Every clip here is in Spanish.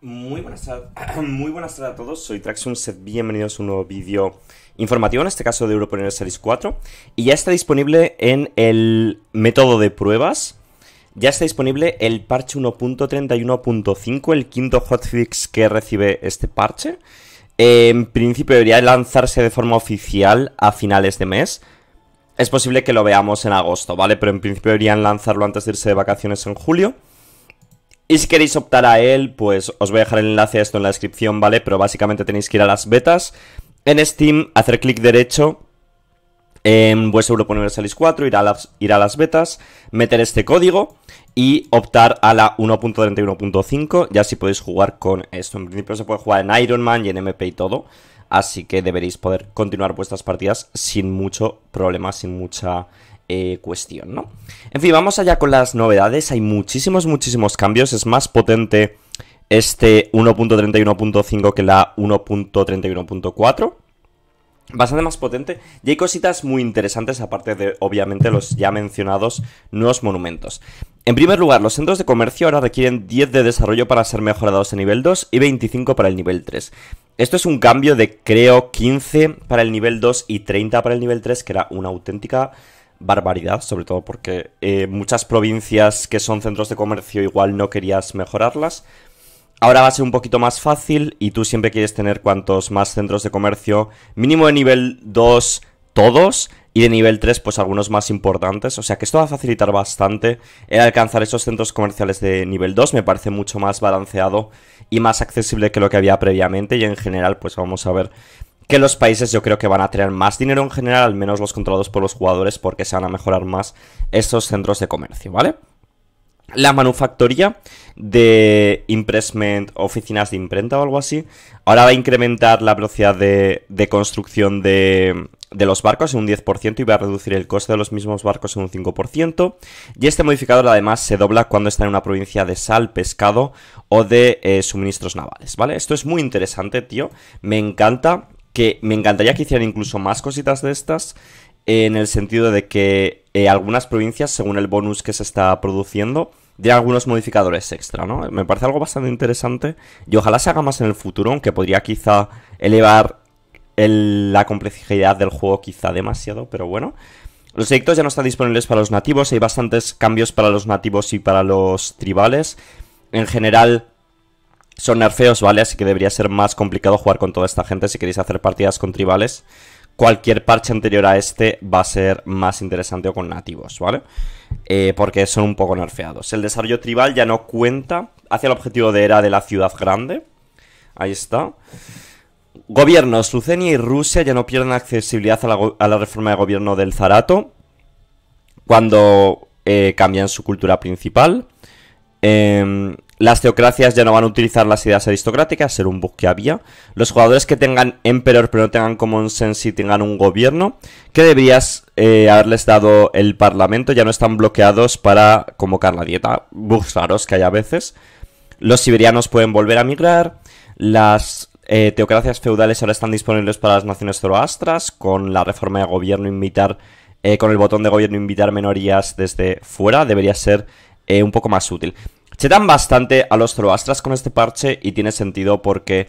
Muy buenas, tardes a todos, soy set bienvenidos a un nuevo vídeo informativo, en este caso de Europa Series 4, y ya está disponible en el método de pruebas, ya está disponible el parche 1.31.5, el quinto hotfix que recibe este parche. En principio debería lanzarse de forma oficial a finales de mes. Es posible que lo veamos en agosto, ¿vale? Pero en principio deberían lanzarlo antes de irse de vacaciones en julio. Y si queréis optar a él, pues os voy a dejar el enlace a esto en la descripción, ¿vale? Pero básicamente tenéis que ir a las betas. En Steam, hacer clic derecho en vuestro Europa Universalis 4, ir a, las, ir a las betas, meter este código y optar a la 1.31.5. Ya si podéis jugar con esto. En principio se puede jugar en Iron Man y en MP y todo. Así que deberéis poder continuar vuestras partidas sin mucho problema, sin mucha eh, cuestión, ¿no? En fin, vamos allá con las novedades. Hay muchísimos, muchísimos cambios. Es más potente este 1.31.5 que la 1.31.4 bastante más potente y hay cositas muy interesantes aparte de obviamente los ya mencionados nuevos monumentos. En primer lugar, los centros de comercio ahora requieren 10 de desarrollo para ser mejorados en nivel 2 y 25 para el nivel 3. Esto es un cambio de creo 15 para el nivel 2 y 30 para el nivel 3 que era una auténtica barbaridad, sobre todo porque eh, muchas provincias que son centros de comercio igual no querías mejorarlas. Ahora va a ser un poquito más fácil y tú siempre quieres tener cuantos más centros de comercio, mínimo de nivel 2 todos y de nivel 3 pues algunos más importantes, o sea que esto va a facilitar bastante el alcanzar esos centros comerciales de nivel 2, me parece mucho más balanceado y más accesible que lo que había previamente y en general pues vamos a ver que los países yo creo que van a tener más dinero en general, al menos los controlados por los jugadores, porque se van a mejorar más estos centros de comercio, ¿vale? La manufactoría de impressment, oficinas de imprenta o algo así, ahora va a incrementar la velocidad de, construcción de, los barcos en un 10% y va a reducir el coste de los mismos barcos en un 5%. Y este modificador además se dobla cuando está en una provincia de sal, pescado o de eh, suministros navales, ¿vale? Esto es muy interesante, tío. Me encanta que me encantaría que hicieran incluso más cositas de estas, en el sentido de que eh, algunas provincias, según el bonus que se está produciendo, de algunos modificadores extra, ¿no? Me parece algo bastante interesante y ojalá se haga más en el futuro, aunque podría quizá elevar la complejidad del juego quizá demasiado, pero bueno. Los edictos ya no están disponibles para los nativos, hay bastantes cambios para los nativos y para los tribales. En general, son nerfeos, ¿vale? Así que debería ser más complicado jugar con toda esta gente si queréis hacer partidas con tribales. Cualquier parche anterior a este va a ser más interesante o con nativos, ¿vale? Eh, porque son un poco nerfeados. El desarrollo tribal ya no cuenta hacia el objetivo de era de la ciudad grande. Ahí está. Gobiernos. Lucenia y Rusia ya no pierden accesibilidad a la, reforma de gobierno del Zarato. Cuando eh, cambian su cultura principal. Eh, las teocracias ya no van a utilizar las ideas aristocráticas, ser un bug que había. Los jugadores que tengan Emperor pero no tengan Common Sense y tengan un gobierno, que deberías eh, haberles dado el parlamento, ya no están bloqueados para convocar la dieta. Bugs raros que hay a veces. Los siberianos pueden volver a migrar. Las eh, teocracias feudales ahora están disponibles para las naciones zoroastras, con la reforma de gobierno invitar, eh, con el botón de gobierno invitar minorías desde fuera, debería ser un poco más útil. Chetan bastante a los Zoroastras con este parche y tiene sentido porque,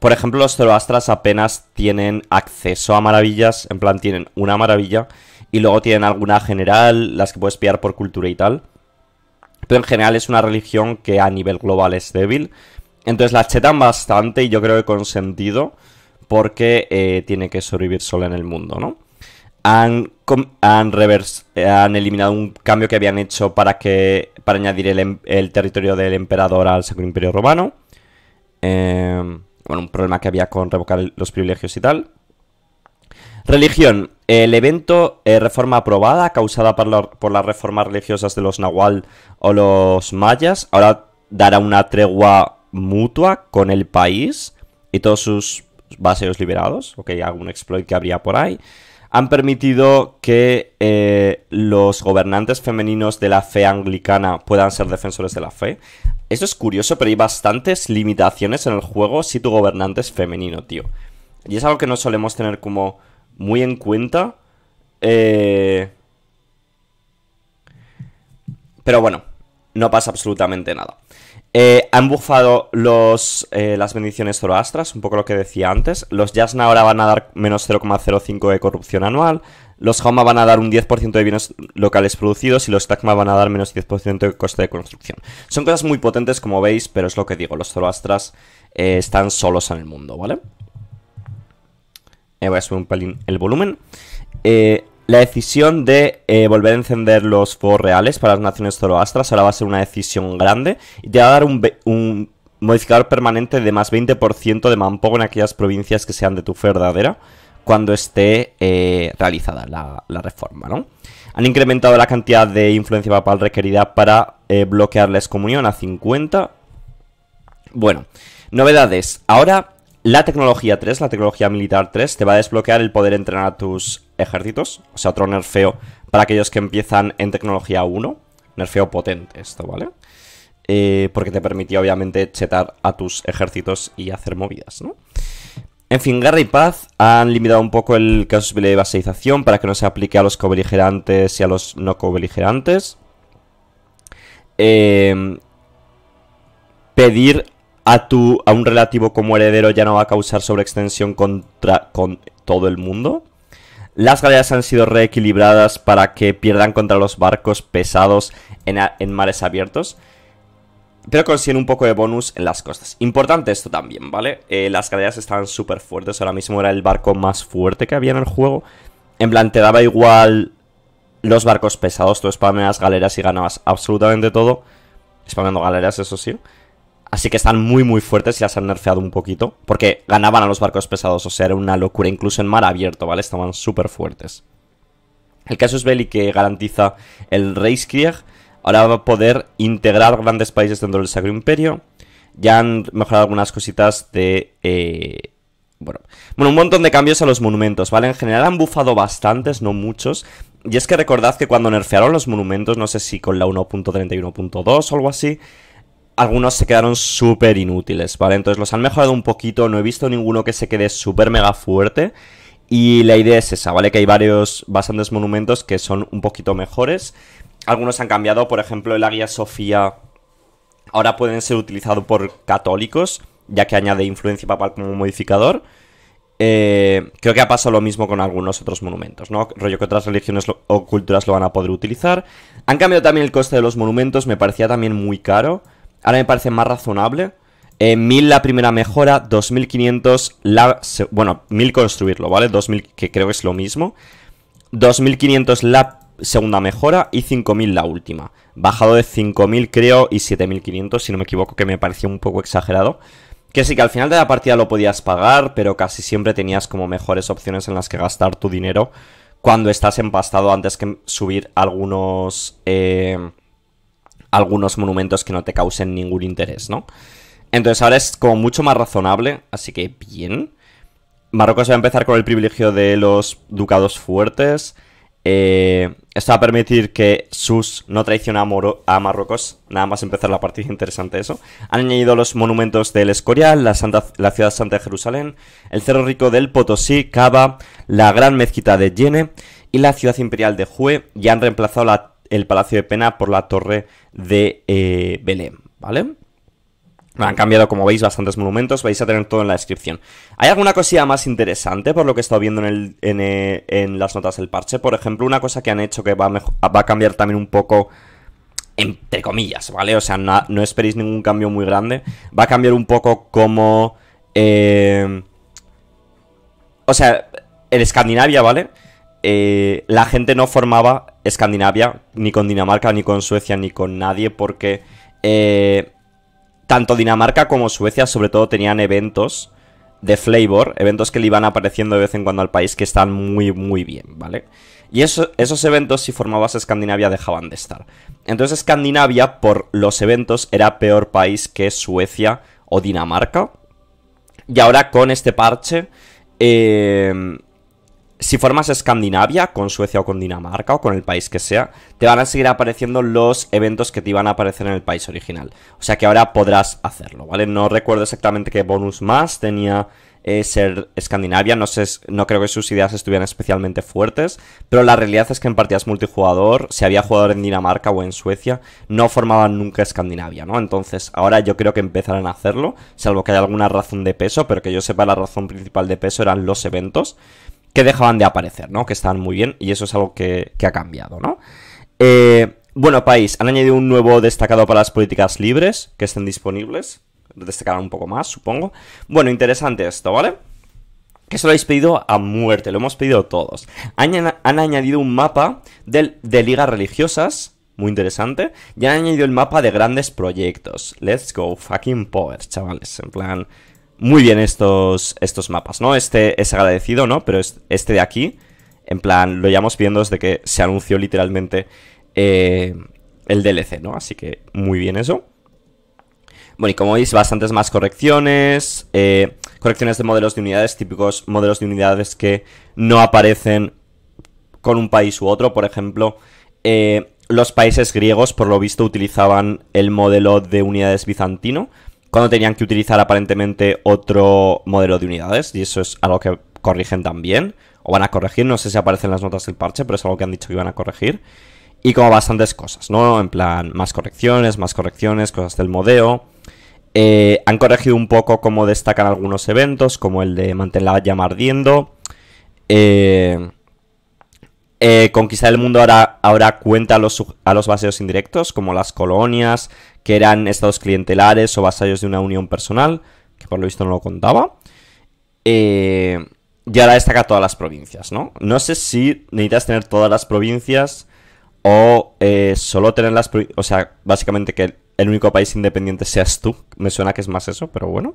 por ejemplo, los Zoroastras apenas tienen acceso a maravillas, en plan tienen una maravilla y luego tienen alguna general, las que puedes pillar por cultura y tal. Pero en general es una religión que a nivel global es débil. Entonces la chetan bastante y yo creo que con sentido porque eh, tiene que sobrevivir sola en el mundo, ¿no? han, han, han eliminado un cambio que habían hecho para, que, para añadir el, em-, territorio del emperador al Segundo Imperio Romano. Em, bueno, un problema que había con revocar los privilegios y tal. Religión. El evento eh, reforma aprobada causada por, por, las reformas religiosas de los nahual o los mayas. Ahora dará una tregua mutua con el país y todos sus baseos liberados. Ok, algún exploit que habría por ahí han permitido que eh, los gobernantes femeninos de la fe anglicana puedan ser defensores de la fe. Eso es curioso, pero hay bastantes limitaciones en el juego si tu gobernante es femenino, tío. Y es algo que no solemos tener como muy en cuenta. Eh, pero bueno, no pasa absolutamente nada. Eh, han los, eh, las bendiciones zoroastras, un poco lo que decía antes. Los Yasna ahora van a dar menos 0,05 de corrupción anual. Los Hauma van a dar un 10% de bienes locales producidos y los Takma van a dar menos 10% de coste de construcción. Son cosas muy potentes, como veis, pero es lo que digo. Los zoroastras eh, están solos en el mundo, ¿vale? Eh, voy a subir un pelín el volumen. Eh, la decisión de eh, volver a encender los fuegos reales para las naciones zoroastras ahora va a ser una decisión grande y te va a dar un, modificador permanente de más 20% de Mampogo en aquellas provincias que sean de tu verdadera cuando esté eh, realizada la, reforma, ¿no? Han incrementado la cantidad de influencia papal requerida para eh, bloquear la excomunión a 50. Bueno, novedades. Ahora la tecnología 3, la tecnología militar 3, te va a desbloquear el poder entrenar a tus ejércitos, o sea, otro nerfeo para aquellos que empiezan en tecnología 1, nerfeo potente esto, ¿vale? Eh, porque te permitía obviamente chetar a tus ejércitos y hacer movidas, ¿no? En fin, Guerra y Paz han limitado un poco el caso de basalización para que no se aplique a los cobeligerantes y a los no cobeligerantes. Eh, pedir a, tu, a un relativo como heredero ya no va a causar sobreextensión contra con todo el mundo. Las galeras han sido reequilibradas para que pierdan contra los barcos pesados en, mares abiertos pero consiguen un poco de bonus en las costas. Importante esto también, ¿vale? Eh, las galeras estaban súper fuertes, ahora mismo era el barco más fuerte que había en el juego. En plan, te daba igual los barcos pesados, tú spameas galeras y ganabas absolutamente todo. spamando galeras, eso sí. Así que están muy muy fuertes y se han nerfeado un poquito. Porque ganaban a los barcos pesados, o sea, era una locura. Incluso en mar abierto, ¿vale? Estaban súper fuertes. El caso es Beli que garantiza el Reiskrieg, Ahora va a poder integrar grandes países dentro del Sacro Imperio. Ya han mejorado algunas cositas de... Eh, bueno. bueno, un montón de cambios a los monumentos, ¿vale? En general han bufado bastantes, no muchos. Y es que recordad que cuando nerfearon los monumentos, no sé si con la 1.31.2 o algo así, algunos se quedaron súper inútiles, ¿vale? Entonces los han mejorado un poquito, no he visto ninguno que se quede súper mega fuerte. Y la idea es esa, ¿vale? Que hay varios bastantes monumentos que son un poquito mejores. Algunos han cambiado, por ejemplo, el águia Sofía ahora pueden ser utilizado por católicos, ya que añade influencia papal como modificador. Eh, creo que ha pasado lo mismo con algunos otros monumentos, ¿no? Rollo que otras religiones o culturas lo van a poder utilizar. Han cambiado también el coste de los monumentos, me parecía también muy caro. Ahora me parece más razonable. 1000 eh, la primera mejora, 2500 la... Bueno, 1000 construirlo, ¿vale? 2000 que creo que es lo mismo. 2500 la segunda mejora y 5000 la última. Bajado de 5000 creo y 7500 si no me equivoco, que me pareció un poco exagerado. Que sí, que al final de la partida lo podías pagar, pero casi siempre tenías como mejores opciones en las que gastar tu dinero cuando estás empastado antes que subir algunos... Eh, algunos monumentos que no te causen ningún interés, ¿no? Entonces ahora es como mucho más razonable, así que bien. Marruecos va a empezar con el privilegio de los ducados fuertes. Eh, esto va a permitir que Sus no traicione a, Marruecos. Nada más empezar la partida, interesante eso. Han añadido los monumentos del Escorial, la, Santa, la ciudad santa de Jerusalén, el Cerro Rico del Potosí, Cava, la gran mezquita de Yene y la ciudad imperial de Jue. Y han reemplazado la el Palacio de Pena por la Torre de eh, Belém, ¿vale? Han cambiado, como veis, bastantes monumentos, vais a tener todo en la descripción. Hay alguna cosilla más interesante por lo que he estado viendo en, eh, las notas del parche. Por ejemplo, una cosa que han hecho que va a, cambiar también un poco entre comillas, ¿vale? O sea, no, esperéis ningún cambio muy grande. Va a cambiar un poco como... Eh, o sea, en Escandinavia, ¿vale? Eh, la gente no formaba Escandinavia, ni con Dinamarca, ni con Suecia, ni con nadie, porque eh, tanto Dinamarca como Suecia sobre todo tenían eventos de flavor, eventos que le iban apareciendo de vez en cuando al país que están muy, muy bien, ¿vale? Y esos eventos, si formabas Escandinavia, dejaban de estar. Entonces, Escandinavia, por los eventos, era peor país que Suecia o Dinamarca. Y ahora con este parche, eh, si formas Escandinavia, con Suecia o con Dinamarca o con el país que sea, te van a seguir apareciendo los eventos que te iban a aparecer en el país original. O sea que ahora podrás hacerlo, ¿vale? No recuerdo exactamente qué bonus más tenía eh, ser Escandinavia, no, sé, no creo que sus ideas estuvieran especialmente fuertes, pero la realidad es que en partidas multijugador, si había jugador en Dinamarca o en Suecia, no formaban nunca Escandinavia, ¿no? Entonces ahora yo creo que empezarán a hacerlo, salvo que haya alguna razón de peso, pero que yo sepa la razón principal de peso eran los eventos que dejaban de aparecer, ¿no? Que estaban muy bien y eso es algo que, ha cambiado, ¿no? Eh, bueno, país, han añadido un nuevo destacado para las políticas libres que estén disponibles. Destacarán un poco más, supongo. Bueno, interesante esto, ¿vale? Que eso lo habéis pedido a muerte, lo hemos pedido todos. Han, añadido un mapa de, ligas religiosas muy interesante. Ya han añadido el mapa de grandes proyectos. Let's go, fucking power, chavales. En plan, muy bien estos, estos mapas, ¿no? Este es agradecido, ¿no? Pero este de aquí, en plan, lo llevamos viendo desde que se anunció literalmente eh, el DLC, ¿no? Así que muy bien eso. Bueno, y como veis, bastantes más correcciones, eh, correcciones de modelos de unidades, típicos modelos de unidades que no aparecen con un país u otro. Por ejemplo, eh, los países griegos, por lo visto, utilizaban el modelo de unidades bizantino, cuando tenían que utilizar aparentemente otro modelo de unidades, y eso es algo que corrigen también, o van a corregir, no sé si aparecen las notas del parche, pero es algo que han dicho que iban a corregir, y como bastantes cosas, ¿no? En plan, más correcciones, más correcciones, cosas del modeo. Eh, han corregido un poco cómo destacan algunos eventos, como el de mantener la llama ardiendo. Eh, eh, conquistar el mundo ahora, ahora cuenta a los, a vasallos indirectos, como las colonias, que eran estados clientelares o vasallos de una unión personal, que por lo visto no lo contaba. Eh, y ahora destaca todas las provincias, ¿no? No sé si necesitas tener todas las provincias o eh, solo tener las provincias... O sea, básicamente que el único país independiente seas tú. Me suena que es más eso, pero bueno.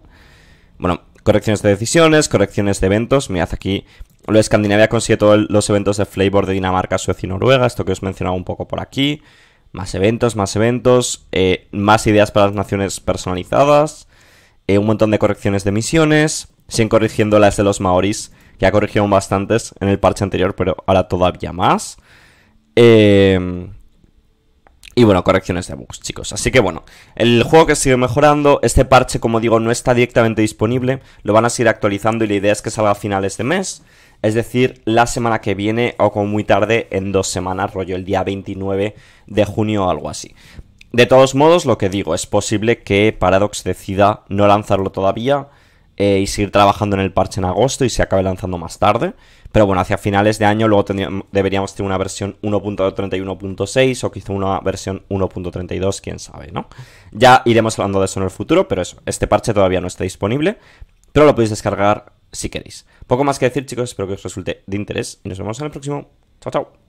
Bueno, correcciones de decisiones, correcciones de eventos. Mirad aquí, lo de Escandinavia consigue todos los eventos de Flavor de Dinamarca, Suecia y Noruega. Esto que os mencionaba un poco por aquí. Más eventos, más eventos. Eh, más ideas para las naciones personalizadas. Eh, un montón de correcciones de misiones. Siguen corrigiendo las de los maoris, que ha corrigido bastantes en el parche anterior, pero ahora todavía más. Eh, y bueno, correcciones de bugs, chicos. Así que bueno, el juego que sigue mejorando, este parche, como digo, no está directamente disponible, lo van a seguir actualizando y la idea es que salga a finales de mes, es decir, la semana que viene o como muy tarde en dos semanas, rollo el día 29 de junio o algo así. De todos modos, lo que digo, es posible que Paradox decida no lanzarlo todavía, eh, y seguir trabajando en el parche en agosto y se acabe lanzando más tarde. Pero bueno, hacia finales de año luego deberíamos tener una versión 1.31.6 o quizá una versión 1.32, quién sabe, ¿no? Ya iremos hablando de eso en el futuro, pero eso, este parche todavía no está disponible, pero lo podéis descargar si queréis. Poco más que decir, chicos, espero que os resulte de interés y nos vemos en el próximo. Chao, chao.